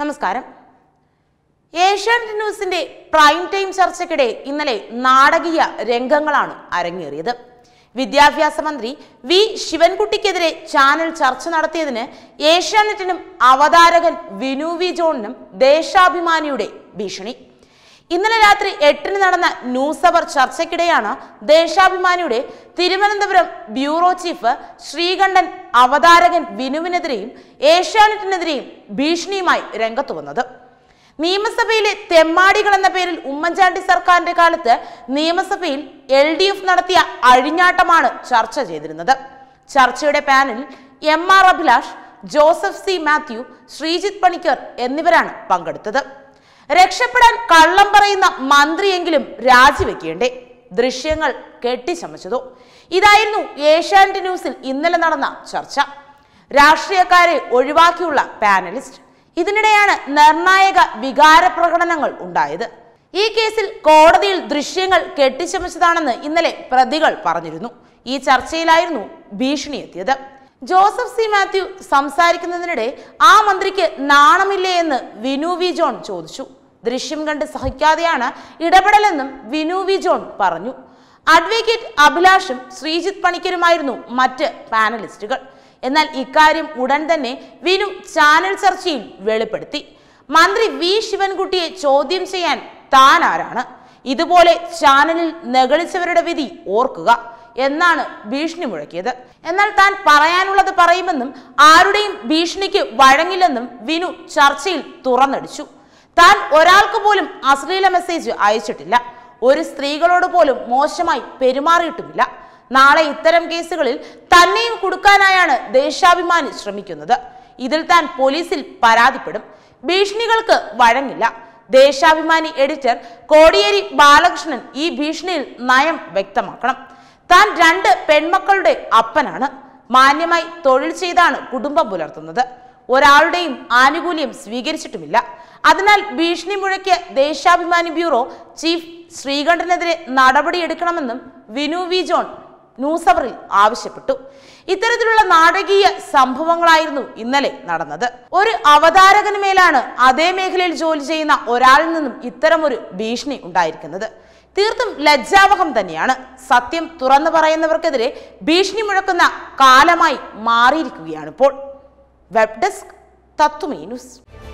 നമസ്കാരം ഏഷ്യാനെറ്റ് ന്യൂസിന്റെ prime time ചർച്ചയ്ക്കിടെ ഇന്നലെ നാടകീയ രംഗങ്ങളാണ് അരങ്ങേറിയത് വിദ്യാഭ്യാസ മന്ത്രി വി ശിവൻകുട്ടിക്കെതിരെ ചാനൽ ചർച്ച നടത്തിയതിന് ഏഷ്യാനെറ്റിനും അവതാരകൻ വിനു വി ജോണിനും ദേശാഭിമാനിയുടെ ഭീഷണി ഇന്നലെ രാത്രി എട്ടിന് നടന്ന ന്യൂസ് അവർ ചർച്ചയ്ക്കിടെയാണ് ദേശാഭിമാനിയുടെ തിരുവനന്തപുരം ബ്യൂറോ ചീഫ് ശ്രീകണ്ഠൻ അവതാരകൻ വിനുവിനെതിരെയും ഏഷ്യാനെറ്റിനെതിരെയും ഭീഷണിയുമായി രംഗത്തു വന്നത് നിയമസഭയിലെ തെമ്മാടികൾ എന്ന പേരിൽ ഉമ്മൻചാണ്ടി സർക്കാരിന്റെ കാലത്ത് നിയമസഭയിൽ എൽ ഡി എഫ് നടത്തിയ അഴിഞ്ഞാട്ടമാണ് ചർച്ച ചെയ്തിരുന്നത് ചർച്ചയുടെ panel M R Abhilash Joseph C Mathew Sreejith Panicker എന്നിവരാണ് പങ്കെടുത്തത് രക്ഷപ്പെടാൻ കള്ളം പറയുന്ന മന്ത്രിയെങ്കിലും രാജിവെക്കേണ്ടേ ദൃശ്യങ്ങൾ കെട്ടിച്ചമച്ചതോ ഇതായിരുന്നു ഏഷ്യാനെറ്റ് ന്യൂസിൽ ഇന്നലെ നടന്ന ചർച്ച രാഷ്ട്രീയക്കാരെ ഒഴിവാക്കിയുള്ള പാനലിസ്റ്റ് ഇതിനിടെയാണ് നിർണായക വികാര പ്രകടനങ്ങൾ ഉണ്ടായത് ഈ കേസിൽ കോടതിയിൽ ദൃശ്യങ്ങൾ കെട്ടിച്ചമച്ചതാണെന്ന് ഇന്നലെ പ്രതികൾ പറഞ്ഞിരുന്നു ഈ ചർച്ചയിലായിരുന്നു ഭീഷണിയെത്തിയത് ജോസഫ് സി മാത്യു സംസാരിക്കുന്നതിനിടെ ആ മന്ത്രിക്ക് നാണമില്ലേ എന്ന് വിനു വി ജോൺ ചോദിച്ചു ദൃശ്യം കണ്ട് സഹിക്കാതെയാണ് ഇടപെടലെന്നും വിനു വി ജോൺ പറഞ്ഞു അഡ്വക്കേറ്റ് അഭിലാഷും ശ്രീജിത്ത് പണിക്കരുമായിരുന്നു മറ്റ് പാനലിസ്റ്റുകൾ എന്നാൽ ഇക്കാര്യം ഉടൻ തന്നെ വിനു ചാനൽ ചർച്ചയിൽ വെളിപ്പെടുത്തി മന്ത്രി വി ശിവൻകുട്ടിയെ ചോദ്യം ചെയ്യാൻ താൻ ആരാണ് ഇതുപോലെ ചാനലിൽ നെകളിച്ചവരുടെ വിധി ഓർക്കുക എന്നാണ് ഭീഷണി മുഴക്കിയത് എന്നാൽ താൻ പറയാനുള്ളത് പറയുമെന്നും ആരുടെയും ഭീഷണിക്ക് വഴങ്ങില്ലെന്നും വിനു ചർച്ചയിൽ തുറന്നടിച്ചു താൻ ഒരാൾക്ക് പോലും അശ്ലീല മെസ്സേജ് അയച്ചിട്ടില്ല ഒരു സ്ത്രീകളോട് പോലും മോശമായി പെരുമാറിയിട്ടുമില്ല നാളെ ഇത്തരം കേസുകളിൽ തന്നെയും കൊടുക്കാനായാണ് ദേശാഭിമാനി ശ്രമിക്കുന്നത് ഇതിൽ താൻ പോലീസിൽ പരാതിപ്പെടും ഭീഷണികൾക്ക് വഴങ്ങില്ല ദേശാഭിമാനി എഡിറ്റർ കോടിയേരി ബാലകൃഷ്ണൻ ഈ ഭീഷണിയിൽ നയം വ്യക്തമാക്കണം താൻ രണ്ട് പെൺമക്കളുടെ അപ്പനാണ് മാന്യമായി തൊഴിൽ ചെയ്താണ് കുടുംബം പുലർത്തുന്നത് ഒരാളുടെയും ആനുകൂല്യം സ്വീകരിച്ചിട്ടുമില്ല അതിനാൽ ഭീഷണി മുഴക്കിയ ദേശാഭിമാനി ബ്യൂറോ ചീഫ് ശ്രീകണ്ഠനെതിരെ നടപടിയെടുക്കണമെന്നും വിനു വി ജോൺ ന്യൂസവറിൽ ആവശ്യപ്പെട്ടു ഇത്തരത്തിലുള്ള നാടകീയ സംഭവങ്ങളായിരുന്നു ഇന്നലെ നടന്നത് ഒരു അവതാരകന് മേലാണ് അതേ മേഖലയിൽ ജോലി ചെയ്യുന്ന ഒരാളിൽ നിന്നും ഇത്തരമൊരു ഭീഷണി ഉണ്ടായിരിക്കുന്നത് തീർത്തും ലജ്ജാവഹം തന്നെയാണ് സത്യം തുറന്നു പറയുന്നവർക്കെതിരെ ഭീഷണി മുഴക്കുന്ന കാലമായി മാറിയിരിക്കുകയാണ് ഇപ്പോൾ വെബ് ഡെസ്ക് തത്വമേ ന്യൂസ്